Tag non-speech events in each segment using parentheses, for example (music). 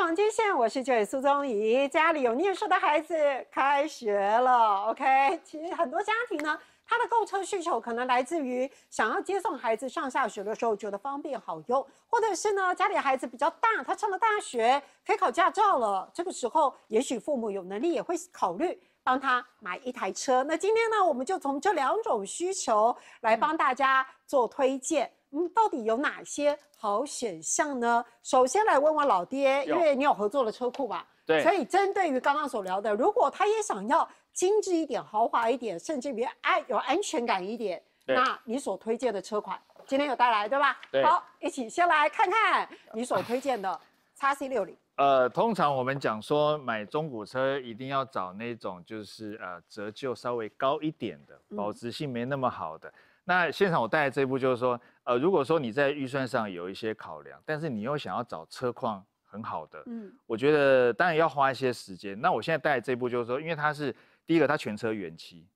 房金线，我是九野苏宗仪。家里有念书的孩子开学了，OK。其实很多家庭呢，他的购车需求可能来自于想要接送孩子上下学的时候觉得方便好用，或者是呢家里孩子比较大，他上了大学可以考驾照了，这个时候也许父母有能力也会考虑帮他买一台车。那今天呢，我们就从这两种需求来帮大家做推荐。嗯，到底有哪些好选项呢？首先来问问老爹，因为你有合作的车库吧？对。所以针对于刚刚所聊的，如果他也想要精致一点、豪华一点，甚至比安有安全感一点，那你所推荐的车款今天有带来对吧？对。好，一起先来看看你所推荐的叉 (sniffs) C 六零。呃，通常我们讲说买中古车一定要找那种就是呃折旧稍微高一点的，保值性没那么好的。那现场我带的这部就是说，呃，如果说你在预算上有一些考量，但是你又想要找车况很好的，嗯，我觉得当然要花一些时间。那我现在带的这部就是说，因为它是第一个，它全车原漆，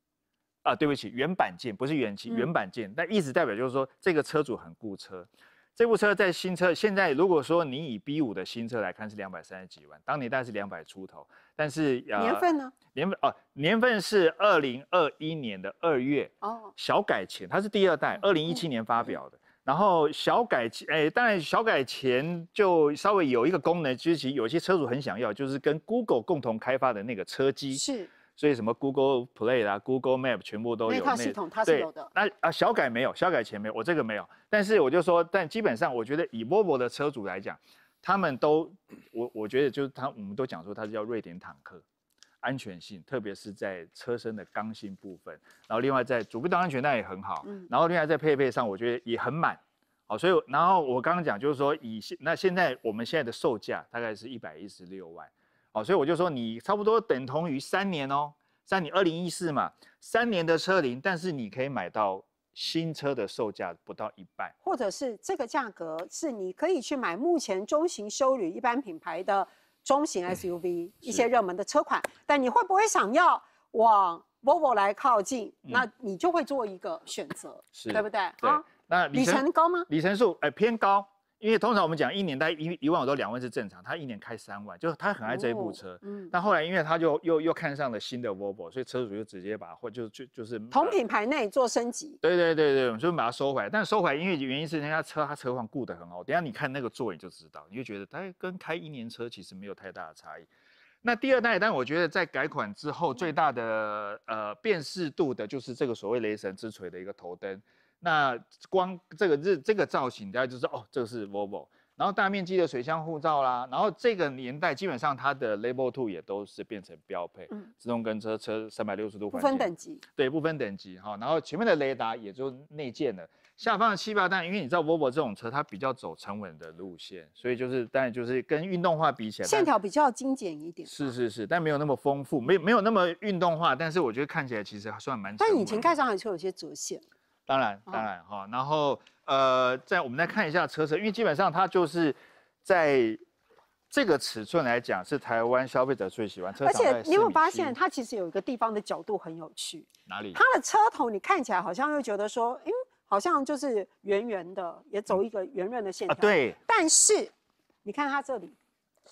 啊，对不起，原版件不是原漆，原版件，但意思代表就是说这个车主很顾车。这部车在新车现在，如果说你以 B 五的新车来看是两百三十几万，当年大概是两百出头。但是年份呢？年份哦，年份是二零二一年的二月哦。小改前它是第二代，二零一七年发表的。然后小改前，哎，当然小改前就稍微有一个功能，其实有些车主很想要，就是跟 Google 共同开发的那个车机是。所以什么 Google Play 啊、Google Map 全部都有那套系统，它是有的。那啊，小改没有，小改前没有，我这个没有。但是我就说，但基本上我觉得以 Volvo 的车主来讲。他们都，我我觉得就是他，我们都讲说它是叫瑞典坦克，安全性，特别是在车身的刚性部分，然后另外在主被动安全带也很好，然后另外在配备上我觉得也很满，好，所以然后我刚刚讲就是说以现那现在我们现在的售价大概是一百一十六万，好，所以我就说你差不多等同于三年哦，三你二零一四嘛，三年的车龄，但是你可以买到。新车的售价不到一半，或者是这个价格是你可以去买目前中型休旅一般品牌的中型 SUV 一些热门的车款，但你会不会想要往 Volvo 来靠近？那你就会做一个选择，是对不对？好，那里程高吗？里程数，哎，偏高。因为通常我们讲一年他一一万我都两万是正常，他一年开三万，就是他很爱这一部车。嗯。但后来因为他就又又看上了新的 v o 所以车主就直接把它就就就是同品牌内做升级。对对对对，就把它收回来。但收回来因为原因是家车他车况顾得很好，等下你看那个座椅就知道，你就觉得它跟开一年车其实没有太大的差异。那第二代，但我觉得在改款之后最大的呃辨识度的就是这个所谓雷神之锤的一个头灯。那光这个日这个造型，大家就知道哦，这个是 Volvo，然后大面积的水箱护罩啦，然后这个年代基本上它的 Label Two 也都是变成标配，自动跟车车三百六十度不分等级，对，不分等级哈。然后前面的雷达也就内建的，下方的七八档，因为你知道 Volvo 这种车它比较走沉稳的路线，所以就是当然就是跟运动化比起来，线条比较精简一点，是是是，但没有那么丰富，没没有那么运动化，但是我觉得看起来其实还算蛮，但以前盖上还是有些折线。当然，当然哈，然后呃，在我们再看一下车身，因为基本上它就是在这个尺寸来讲，是台湾消费者最喜欢。车。而且，你有没有发现它其实有一个地方的角度很有趣。哪里？它的车头你看起来好像又觉得说，哎，好像就是圆圆的，也走一个圆润的线条。对。但是你看它这里，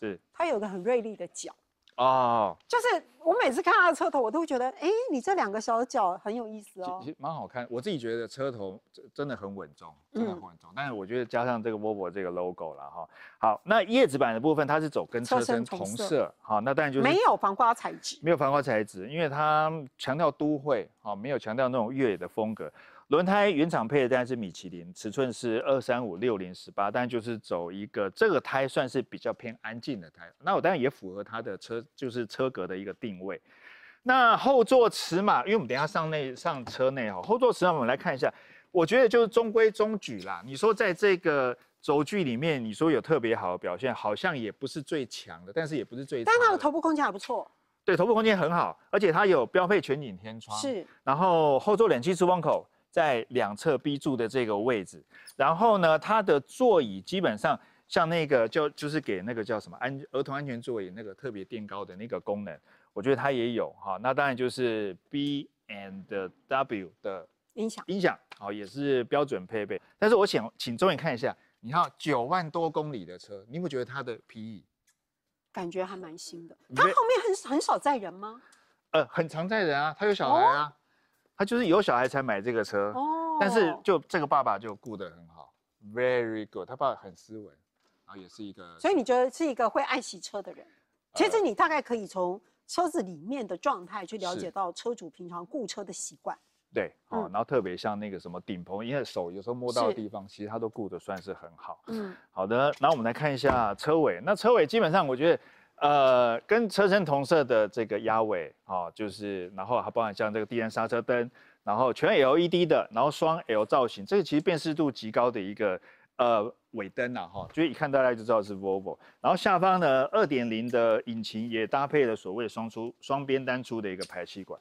是它有个很锐利的角。哦，就是我每次看他的车头，我都会觉得，哎，你这两个小脚很有意思哦，蛮好看。我自己觉得车头真的很稳重，真的很稳重。但是我觉得加上这个 Volvo 这个 logo 了哈，好，那叶子板的部分它是走跟车身同色哈，那当然就是没有防刮材质，没有防刮材质，因为它强调都会哈，没有强调那种越野的风格。轮胎原厂配的当然是米其林，尺寸是二三五六零十八，但就是走一个这个胎算是比较偏安静的胎。那我当然也符合它的车，就是车格的一个定位。那后座尺码，因为我们等下上那上车内哈，后座尺码我们来看一下，我觉得就是中规中矩啦。你说在这个轴距里面，你说有特别好的表现，好像也不是最强的，但是也不是最……但它的头部空间还不错。对，头部空间很好，而且它有标配全景天窗，是，然后后座两气出风口。在两侧 B 柱的这个位置，然后呢，它的座椅基本上像那个就就是给那个叫什么安儿童安全座椅那个特别垫高的那个功能，我觉得它也有哈。那当然就是 B and W 的音响，音响好也是标准配备。但是我想请钟颖看一下，你看九万多公里的车，你有没有觉得它的皮椅感觉还蛮新的？它后面很很少载人吗？呃，很常载人啊，它有小孩啊。他就是有小孩才买这个车，但是就这个爸爸就顾得很好，very good。他爸爸很斯文，然后也是一个……所以你觉得是一个会爱洗车的人？其实你大概可以从车子里面的状态去了解到车主平常雇车的习惯。对，嗯。然后特别像那个什么顶棚，因为手有时候摸到的地方，其实他都顾得算是很好。嗯，好的。然我们来看一下车尾。那车尾基本上，我觉得。呃，跟车身同色的这个压尾啊，就是，然后还包含像这个低亮刹车灯，然后全 LED 的，然后双 L 造型，这个其实辨识度极高的一个呃尾灯呐哈，就是一看大家就知道是 Volvo。然后下方呢，2.0的引擎也搭配了所谓的双出双边单出的一个排气管。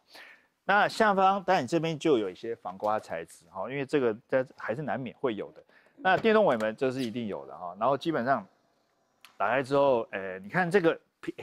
那下方当然这边就有一些防刮材质哈，因为这个在还是难免会有的。那电动尾门这是一定有的哈，然后基本上打开之后，诶，你看这个。皮，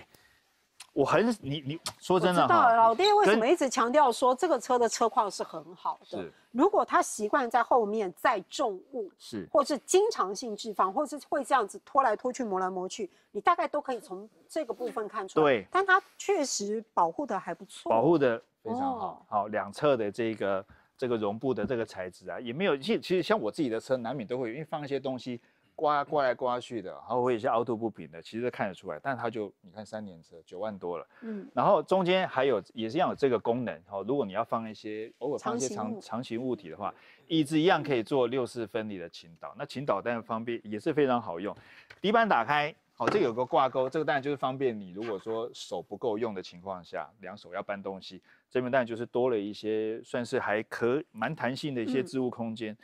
我很你你说真的，知道老爹为什么一直强调说这个车的车况是很好的？如果他习惯在后面载重物，是，或是经常性置放，或是会这样子拖来拖去、磨来磨去，你大概都可以从这个部分看出来。对，但它确实保护的还不错，保护的非常好。好，两侧的这个这个绒布的这个材质啊，也没有。其其实像我自己的车，难免都会因为放一些东西。刮刮来刮去的，然后有一些凹凸不平的，其实看得出来。但它就你看三年车九万多了，嗯，然后中间还有也是一样有这个功能。好，如果你要放一些，偶尔放一些长长形物体的话，椅子一样可以做六四分离的倾倒。那倾倒当然方便，也是非常好用。底板打开，好，这个有个挂钩，这个当然就是方便你如果说手不够用的情况下，两手要搬东西。这边当然就是多了一些算是还可蛮弹性的一些置物空间。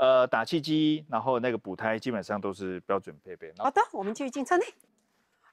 呃，打气机，然后那个补胎基本上都是标准配备。好的，我们继续进车内。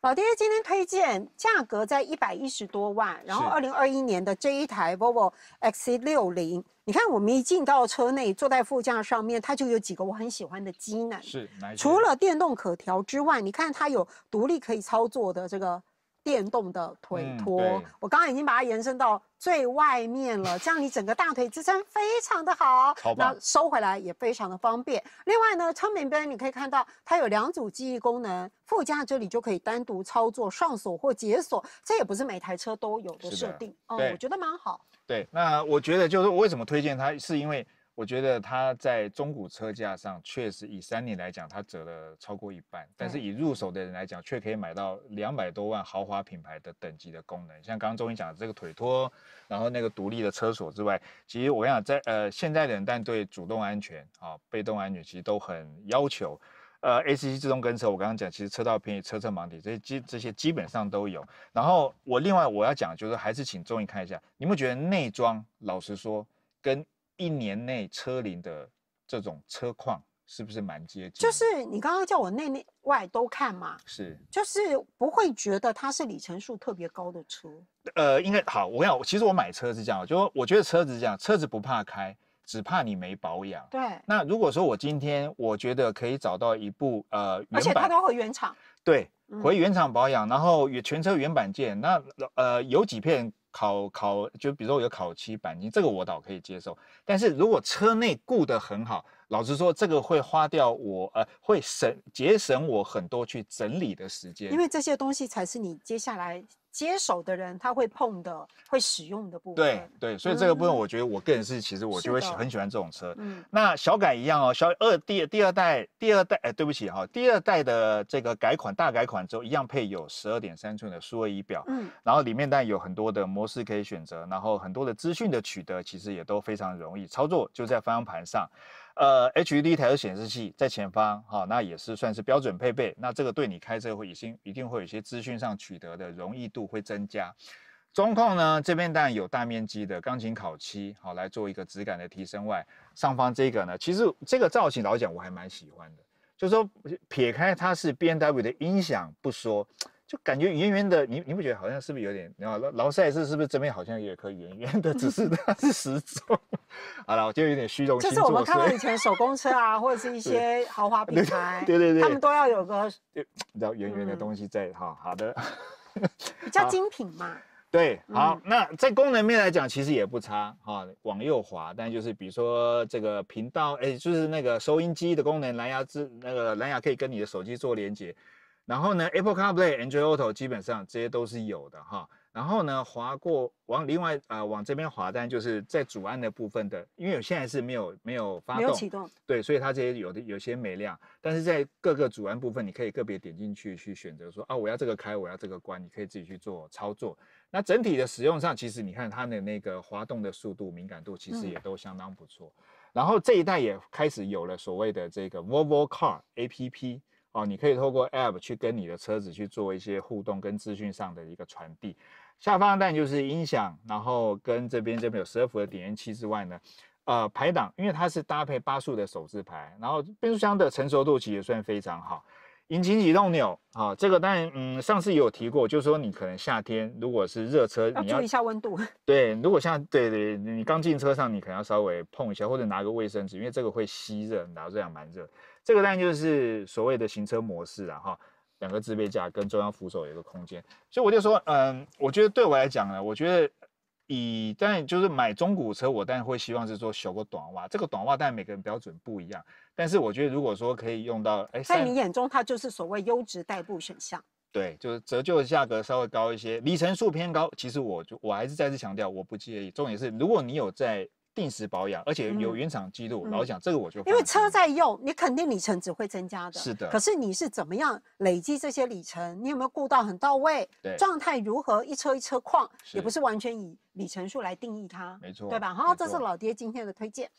老爹今天推荐价格在一百一十多万，然后二零二一年的这一台 Volvo XC60。你看，我们一进到车内，坐在副驾上面，它就有几个我很喜欢的机能。是，除了电动可调之外，你看它有独立可以操作的这个。电动的腿托，我刚刚已经把它延伸到最外面了，这样你整个大腿支撑非常的好。那收回来也非常的方便。另外呢，车门边你可以看到它有两组记忆功能，副驾这里就可以单独操作上锁或解锁，这也不是每台车都有的设定哦。我觉得蛮好。对，那我觉得就是为什么推荐它，是因为。我觉得它在中古车价上，确实以三年来讲，它折了超过一半。但是以入手的人来讲，却可以买到两百多万豪华品牌的等级的功能。像刚刚中英讲的这个腿托，然后那个独立的车锁之外，其实我想在呃现在的人，但对主动安全啊、被动安全其实都很要求。呃，ACC 自动跟车，我刚刚讲其实车道偏移、车侧盲点这些基这些基本上都有。然后我另外我要讲，就是还是请中英看一下，你们觉得内装老实说跟。一年内车龄的这种车况是不是蛮接近？就是你刚刚叫我内内外都看嘛，是，就是不会觉得它是里程数特别高的车。呃，应该好，我跟你讲，其实我买车是这样，就我觉得车子是这样，车子不怕开，只怕你没保养。对。那如果说我今天我觉得可以找到一部呃，而且它都回原厂。对，回原厂保养，然后原全车原版件，那呃有几片。烤烤，就比如说有烤漆钣金，这个我倒可以接受。但是如果车内顾得很好。老实说，这个会花掉我，呃，会省节省我很多去整理的时间，因为这些东西才是你接下来接手的人他会碰的、会使用的部分。对对，所以这个部分我觉得，我个人是其实我就会喜很喜欢这种车。嗯。那小改一样哦，小二第第二代第二代，哎，对不起哈，第二代的这个改款大改款之后，一样配有十二点三寸的数位仪表，嗯，然后里面呢有很多的模式可以选择，然后很多的资讯的取得其实也都非常容易操作，就在方向盘上。呃，HUD 抬头显示器在前方，哈，那也是算是标准配备。那这个对你开车会已经一定会有一些资讯上取得的容易度会增加。中控呢，这边当然有大面积的钢琴烤漆，好来做一个质感的提升。外上方这个呢，其实这个造型来讲，我还蛮喜欢的。就说撇开它是 B&W 的音响不说。就感觉圆圆的，你你不觉得好像是不是有点？你看劳劳斯莱斯是不是这边好像也颗圆圆的，只是 (laughs) 它是时钟。好了，我就有点虚荣心就是我们看到以前手工车啊，或者是一 (laughs) 些豪华品牌，对对对，他们都要有个比较圆圆的东西在哈。好的，(laughs) 比较精品嘛。对，好，那在功能面来讲，其实也不差哈。往右滑，但就是比如说这个频道，哎，就是那个收音机的功能，蓝牙之，那个蓝牙可以跟你的手机做连接。然后呢，Apple CarPlay、Android Auto 基本上这些都是有的哈。然后呢，滑过往另外呃往这边滑，但就是在主按的部分的，因为现在是没有没有发动，没有启动，对，所以它这些有的有些没亮。但是在各个主按部分，你可以个别点进去去选择说啊，我要这个开，我要这个关，你可以自己去做操作。那整体的使用上，其实你看它的那个滑动的速度、敏感度，其实也都相当不错。然后这一代也开始有了所谓的这个 Volvo Car APP。哦，你可以透过 App 去跟你的车子去做一些互动跟资讯上的一个传递。下方但就是音响，然后跟这边这边有十二伏的点烟器之外呢，呃，排档，因为它是搭配八速的手自排，然后变速箱的成熟度其实也算非常好。引擎启动钮，哦，这个当然，嗯，上次也有提过，就是说你可能夏天如果是热车，你要注意一下温度。(laughs) 对，如果像对对，你刚进车上，你可能要稍微碰一下，或者拿个卫生纸，因为这个会吸热，然后这样蛮热。这个当然就是所谓的行车模式了哈，两个置备架跟中央扶手有一个空间，所以我就说，嗯，我觉得对我来讲呢，我觉得以但就是买中古车，我当然会希望是说修个短袜，这个短袜但每个人标准不一样，但是我觉得如果说可以用到，哎，在你眼中它就是所谓优质代步选项，对，就是折旧价格稍微高一些，里程数偏高，其实我就我还是再次强调，我不介意，重点是如果你有在。定时保养，而且有原厂记录。老讲这个，我就因为车在用，你肯定里程只会增加的。是的。可是你是怎么样累积这些里程？你有没有顾到很到位？对，状态如何？一车一车况也不是完全以里程数来定义它。没错，对吧？好，这是老爹今天的推荐。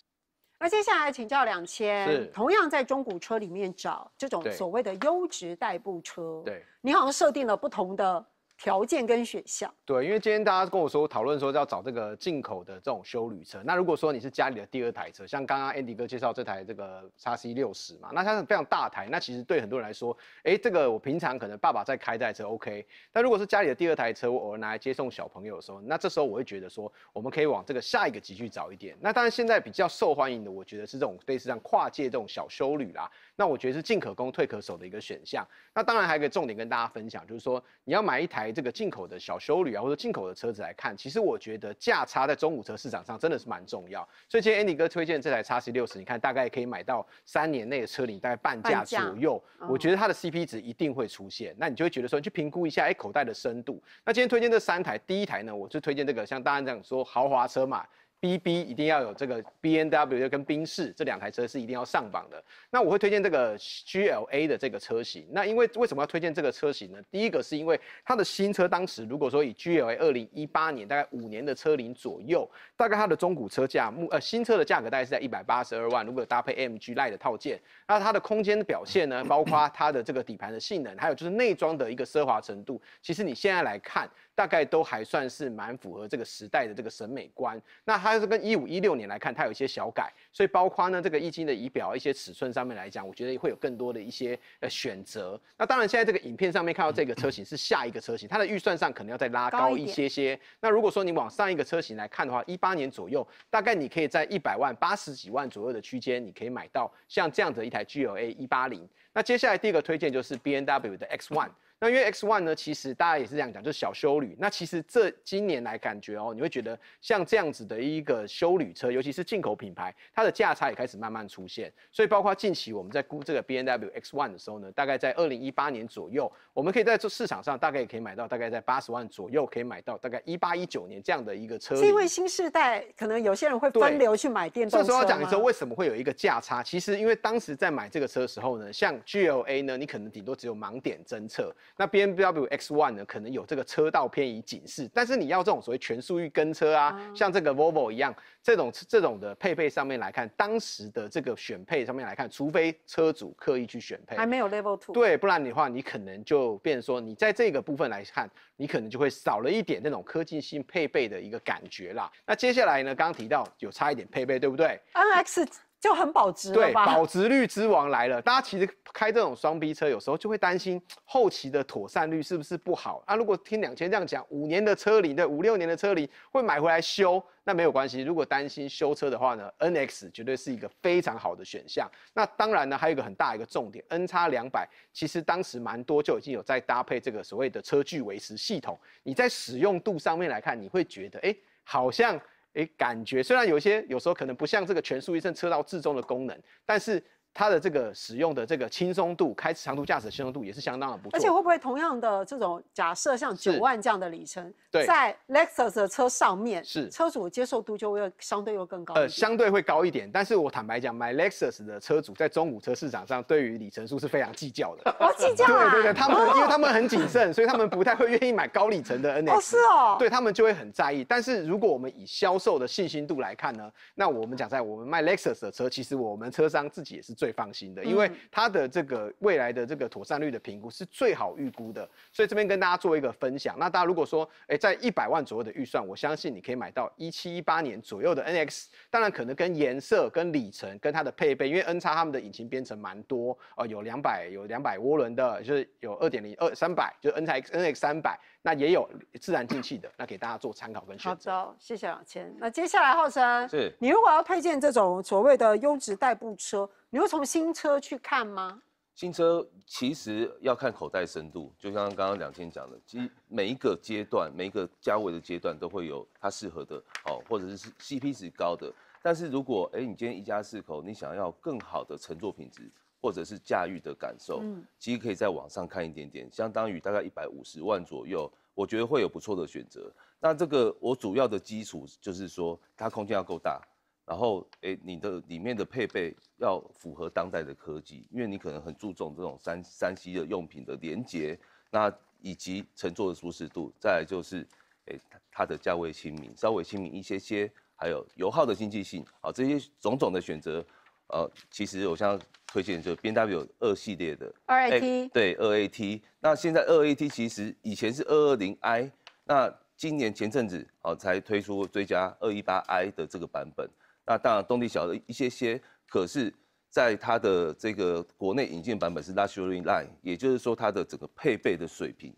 那接下来请教两千，同样在中古车里面找这种所谓的优质代步车。对，你好像设定了不同的。条件跟选项，对，因为今天大家跟我说讨论说要找这个进口的这种休旅车，那如果说你是家里的第二台车，像刚刚 Andy 哥介绍这台这个叉 C 六十嘛，那它是非常大台，那其实对很多人来说，哎，这个我平常可能爸爸在开这台车 OK，但如果是家里的第二台车，我偶尔拿来接送小朋友的时候，那这时候我会觉得说，我们可以往这个下一个级去找一点。那当然现在比较受欢迎的，我觉得是这种类似像跨界这种小休旅啦。那我觉得是进可攻退可守的一个选项。那当然还可以重点跟大家分享，就是说你要买一台这个进口的小修旅啊，或者进口的车子来看，其实我觉得价差在中古车市场上真的是蛮重要。所以今天 Andy 哥推荐这台叉 C 六十，你看大概可以买到三年内的车，龄，大概半价左右。我觉得它的 CP 值一定会出现，那你就会觉得说，你去评估一下，哎，口袋的深度。那今天推荐这三台，第一台呢，我就推荐这个，像大家这样说，豪华车嘛。B B 一定要有这个 B N W 跟宾士这两台车是一定要上榜的。那我会推荐这个 G L A 的这个车型。那因为为什么要推荐这个车型呢？第一个是因为它的新车当时如果说以 G L A 二零一八年大概五年的车龄左右，大概它的中古车价目呃新车的价格大概是在一百八十二万。如果搭配 M G l i n e t 的套件，那它的空间的表现呢，(coughs) 包括它的这个底盘的性能，还有就是内装的一个奢华程度，其实你现在来看。大概都还算是蛮符合这个时代的这个审美观。那它是跟一五一六年来看，它有一些小改，所以包括呢这个液晶的仪表一些尺寸上面来讲，我觉得会有更多的一些呃选择。那当然现在这个影片上面看到这个车型是下一个车型，它的预算上可能要再拉高一些些。那如果说你往上一个车型来看的话，一八年左右，大概你可以在一百万八十几万左右的区间，你可以买到像这样的一台 GLA 一八零。那接下来第一个推荐就是 B N W 的 X One。那因为 X One 呢，其实大家也是这样讲，就是小修旅。那其实这今年来感觉哦，你会觉得像这样子的一个修旅车，尤其是进口品牌，它的价差也开始慢慢出现。所以包括近期我们在估这个 B N W X One 的时候呢，大概在二零一八年左右，我们可以在这市场上大概也可以买到，大概在八十万左右可以买到，大概一八一九年这样的一个车。是因为新世代可能有些人会分流去买电动车。时候要讲你说为什么会有一个价差？其实因为当时在买这个车的时候呢，像 G L A 呢，你可能顶多只有盲点侦测。那 B M W X One 呢，可能有这个车道偏移警示，但是你要这种所谓全速域跟车啊，像这个 Volvo 一样，这种这种的配备上面来看，当时的这个选配上面来看，除非车主刻意去选配，还没有 Level Two，对，不然的话，你可能就变成说，你在这个部分来看，你可能就会少了一点那种科技性配备的一个感觉啦。那接下来呢，刚刚提到有差一点配备，对不对？N X。就很保值，对保值率之王来了。大家其实开这种双 B 车，有时候就会担心后期的妥善率是不是不好啊？如果听两千这样讲，五年的车龄、对五六年的车龄会买回来修，那没有关系。如果担心修车的话呢，N X 绝对是一个非常好的选项。那当然呢，还有一个很大一个重点，N 叉两百其实当时蛮多就已经有在搭配这个所谓的车距维持系统。你在使用度上面来看，你会觉得哎，好像。哎，感觉虽然有些有时候可能不像这个全数一证车道自重的功能，但是。它的这个使用的这个轻松度，开长途驾驶的轻松度也是相当的不错。而且会不会同样的这种假设，像九万这样的里程，在 Lexus 的车上面，是车主接受度就会相对又更高。呃，相对会高一点。但是我坦白讲，买 Lexus 的车主在中古车市场上，对于里程数是非常计较的。我计较啊！(laughs) 对对对，他们因为他们很谨慎，所以他们不太会愿意买高里程的 NS。哦，是哦。对他们就会很在意。但是如果我们以销售的信心度来看呢，那我们讲在我们卖 Lexus 的车，其实我们车商自己也是。最放心的，因为它的这个未来的这个妥善率的评估是最好预估的，所以这边跟大家做一个分享。那大家如果说，哎，在一百万左右的预算，我相信你可以买到一七一八年左右的 N X，当然可能跟颜色、跟里程、跟它的配备，因为 N 叉他们的引擎编程蛮多，呃，有两百、有两百涡轮的，就是有二点零二三百，就是 N 叉 N X 三百，那也有自然进气的，那给大家做参考跟选择。好，谢谢。千，那接下来浩生，是你如果要推荐这种所谓的优质代步车。你会从新车去看吗？新车其实要看口袋深度，就像刚刚两千讲的，其实每一个阶段、每一个价位的阶段都会有它适合的哦，或者是是 CP 值高的。但是如果哎，你今天一家四口，你想要更好的乘坐品质或者是驾驭的感受，嗯，其实可以在网上看一点点，相当于大概一百五十万左右，我觉得会有不错的选择。那这个我主要的基础就是说，它空间要够大。然后，诶你的里面的配备要符合当代的科技，因为你可能很注重这种三三系的用品的连接，那以及乘坐的舒适度，再来就是，诶它的价位亲民，稍微亲民一些些，还有油耗的经济性，好，这些种种的选择，呃，其实我想要推荐就 B W 二系列的二 A T，对，二 A T，那现在二 A T 其实以前是二二零 I，那今年前阵子好才推出追加二一八 I 的这个版本。那当然动力小一些些，可是，在它的这个国内引进版本是 Luxury Line，也就是说它的整个配备的水平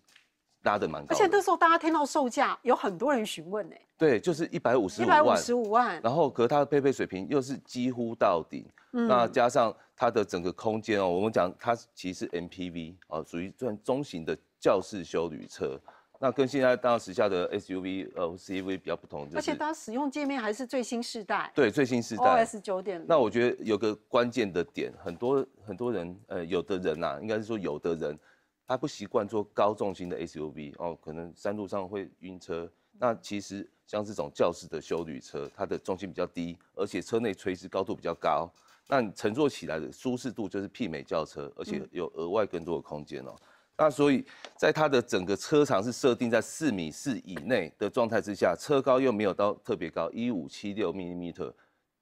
拉得蛮高，而且那时候大家听到售价，有很多人询问呢，对，就是一百五十，一百五十五万，然后，可是它的配备水平又是几乎到顶，那加上它的整个空间哦，我们讲它其实 MPV 哦，属于算中型的教室休旅车。那跟现在当时下的 SUV 呃或 CUV 比较不同，而且它使用界面还是最新世代。对，最新世代 OS 九点。那我觉得有个关键的点，很多很多人呃，有的人呐，应该是说有的人，他不习惯坐高重心的 SUV 哦，可能山路上会晕车。那其实像这种轿式的修旅车，它的重心比较低，而且车内垂直高度比较高，那你乘坐起来的舒适度就是媲美轿车，而且有额外更多的空间哦。那所以，在它的整个车长是设定在四米四以内的状态之下，车高又没有到特别高，一五七六毫米，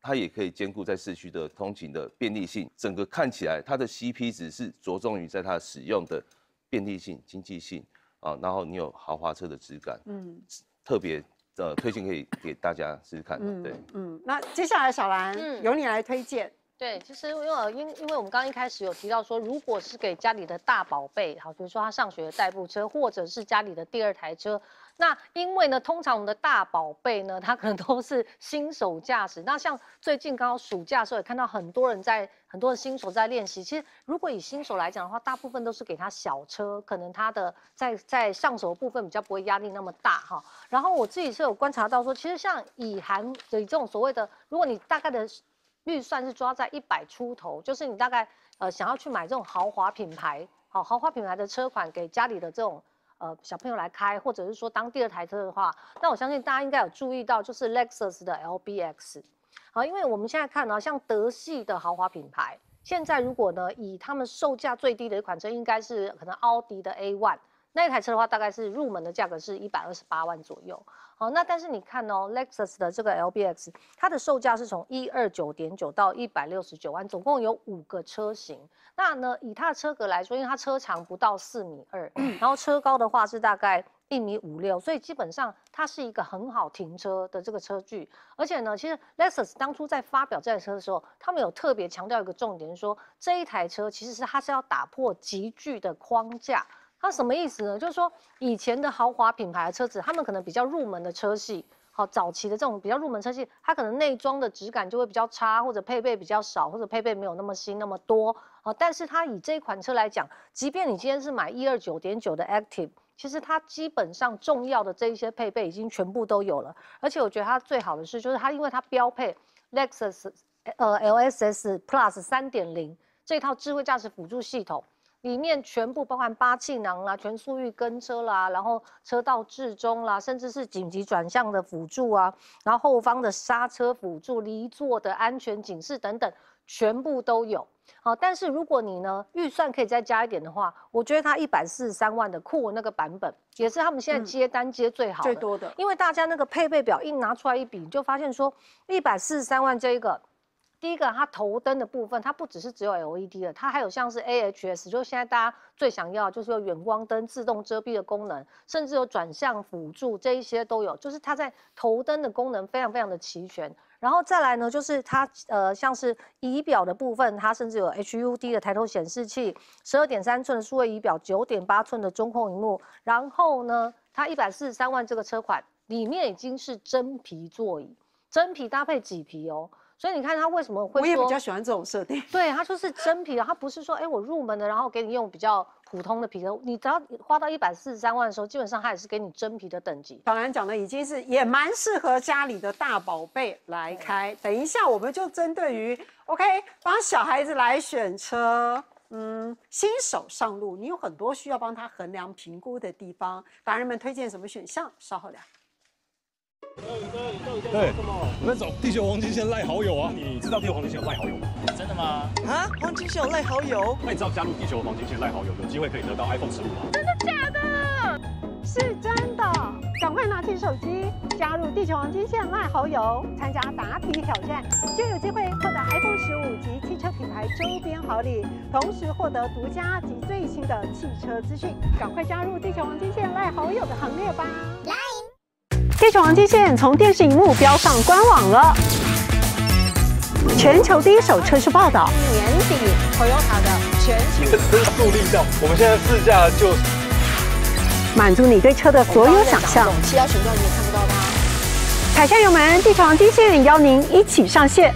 它也可以兼顾在市区的通勤的便利性。整个看起来，它的 C P 值是着重于在它使用的便利性、经济性啊，然后你有豪华车的质感，嗯，特别呃推荐可以给大家试试看。对，嗯，那接下来小兰，嗯，由你来推荐。对，其实因为因因为我们刚刚一开始有提到说，如果是给家里的大宝贝，好，比如说他上学代步车，或者是家里的第二台车，那因为呢，通常我们的大宝贝呢，他可能都是新手驾驶。那像最近刚好暑假的时候，也看到很多人在很多的新手在练习。其实如果以新手来讲的话，大部分都是给他小车，可能他的在在上手的部分比较不会压力那么大哈。然后我自己是有观察到说，其实像以含以这种所谓的，如果你大概的。预算是抓在一百出头，就是你大概呃想要去买这种豪华品牌，好豪华品牌的车款给家里的这种呃小朋友来开，或者是说当第二台车的话，那我相信大家应该有注意到，就是 Lexus 的 L B X，好，因为我们现在看呢，像德系的豪华品牌，现在如果呢以他们售价最低的一款车，应该是可能奥迪的 A one 那一台车的话，大概是入门的价格是一百二十八万左右。好，那但是你看哦，Lexus 的这个 L B X，它的售价是从一二九点九到一百六十九万，总共有五个车型。那呢，以它的车格来说，因为它车长不到四米二，然后车高的话是大概一米五六，所以基本上它是一个很好停车的这个车距。而且呢，其实 Lexus 当初在发表这台车的时候，他们有特别强调一个重点，说这一台车其实是它是要打破极巨的框架。它什么意思呢？就是说，以前的豪华品牌的车子，他们可能比较入门的车系，好早期的这种比较入门车系，它可能内装的质感就会比较差，或者配备比较少，或者配备没有那么新那么多。好，但是它以这款车来讲，即便你今天是买一二九点九的 Active，其实它基本上重要的这一些配备已经全部都有了。而且我觉得它最好的是，就是它因为它标配 Lexus 呃 LSS Plus 三点零这套智慧驾驶辅助系统。里面全部包含八气囊啦，全速域跟车啦，然后车道至中啦，甚至是紧急转向的辅助啊，然后后方的刹车辅助、离座的安全警示等等，全部都有。好，但是如果你呢预算可以再加一点的话，我觉得它一百四十三万的酷那个版本，也是他们现在接单接最好最多的，因为大家那个配备表一拿出来一比，你就发现说一百四十三万这一个。第一个，它头灯的部分，它不只是只有 L E D 的，它还有像是 A H S，就现在大家最想要就是有远光灯自动遮蔽的功能，甚至有转向辅助，这一些都有，就是它在头灯的功能非常非常的齐全。然后再来呢，就是它呃像是仪表的部分，它甚至有 H U D 的抬头显示器，十二点三寸的数位仪表，九点八寸的中控荧幕。然后呢，它一百四十三万这个车款里面已经是真皮座椅，真皮搭配麂皮哦。所以你看他为什么会我也比较喜欢这种设定。(laughs) 对，他说是真皮的，他不是说哎我入门的，然后给你用比较普通的皮革。你只要花到一百四十三万的时候，基本上他也是给你真皮的等级。小兰讲的已经是也蛮适合家里的大宝贝来开。等一下，我们就针对于 OK 帮小孩子来选车，嗯，新手上路，你有很多需要帮他衡量评估的地方。达人们推荐什么选项？稍后聊。对，我们走地球黄金线赖好友啊！你知道地球黄金线赖好友吗？真的吗？啊，黄金线赖好友？那你知道加入地球黄金线赖好友，有机会可以得到 iPhone 十五吗？真的假的？是真的，赶快拿起手机加入地球黄金线赖好友，参加答题挑战，就有机会获得 iPhone 十五及汽车品牌周边好礼，同时获得独家及最新的汽车资讯。赶快加入地球黄金线赖好友的行列吧！地球王金线从电视荧幕飙上官网了，全球第一手车市报道。年底 Toyota 的全球树立效。我们现在试驾就满足你对车的所有想象。其他选段你也看不到吧？踩下油门，地王金线邀您一起上线。